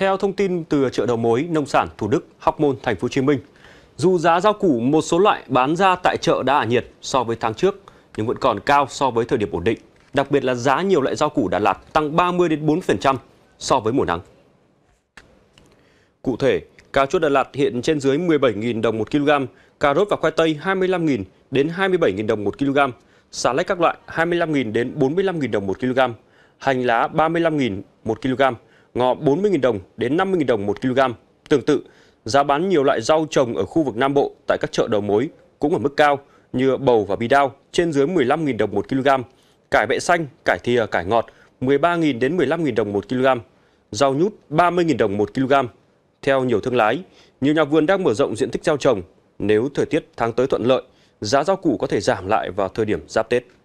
Theo thông tin từ chợ đầu mối nông sản Thủ Đức, Hóc Môn, Thành phố Hồ Chí Minh, dù giá rau củ một số loại bán ra tại chợ đã ả nhiệt so với tháng trước nhưng vẫn còn cao so với thời điểm ổn định. Đặc biệt là giá nhiều loại rau củ Đà Lạt tăng 30 đến 4% so với mùa nắng. Cụ thể, cà chua Đà Lạt hiện trên dưới 17.000 đồng 1 kg, cà rốt và khoai tây 25.000 đến 27.000 đồng 1 kg, xà lách các loại 25.000 đến 45.000 đồng 1 kg, hành lá 35.000 1 kg ngọ 40.000 đồng đến 50.000 đồng 1 kg. Tương tự, giá bán nhiều loại rau trồng ở khu vực Nam Bộ tại các chợ đầu mối cũng ở mức cao như bầu và bí đao trên dưới 15.000 đồng 1 kg, cải bẹ xanh, cải thìa, cải ngọt 13.000 đến 15.000 đồng 1 kg, rau nhút 30.000 đồng 1 kg. Theo nhiều thương lái, nhiều nhà vườn đang mở rộng diện tích rau trồng. Nếu thời tiết tháng tới thuận lợi, giá rau củ có thể giảm lại vào thời điểm giáp Tết.